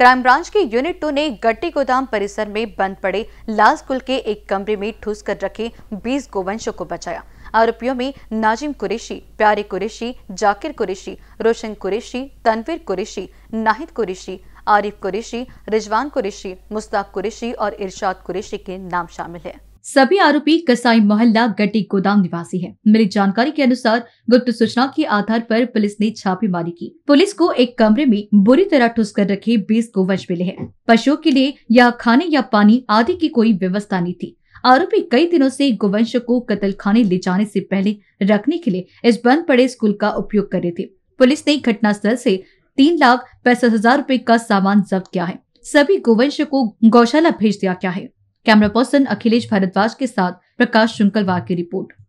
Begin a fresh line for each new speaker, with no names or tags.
crime branch की unit two ने गट्टी गोदाम परिसर में बंद पड़े लाल कुल के एक कमरे में ठूस कर रखे 20 गोवंशों को बचाया आरोपियों में नाजिम कुरेशी प्यारे कुरेशी जाकिर कुरेशी रोशन कुरेशी तनवीर कुरेशी नाहिद कुरेशी आरिफ कुरेशी रिजवान कुरेशी मुस्ताक कुरेशी और इरशाद कुरेशी के नाम शामिल हैं सभी आरोपी कसाई मोहल्ला गड्डी गोदाम निवासी है मिली जानकारी के अनुसार गुप्त सूचना के आधार पर पुलिस ने छापेमारी की पुलिस को एक कमरे में बुरी तरह ठुस कर रखे बीस गोवंश मिले हैं पशुओं के लिए या खाने या पानी आदि की कोई व्यवस्था नहीं थी आरोपी कई दिनों से गोवंश को कतल खाने ले जाने से पहले रखने के लिए इस बंद पड़े स्कूल का उपयोग कर रहे थे पुलिस ने घटनास्थल से तीन लाख पैंसठ हजार रूपए का सामान जब्त किया है सभी गोवंश को गौशाला भेज दिया गया है कैमरा पर्सन अखिलेश भारद्वाज के साथ प्रकाश शुंकलवार की रिपोर्ट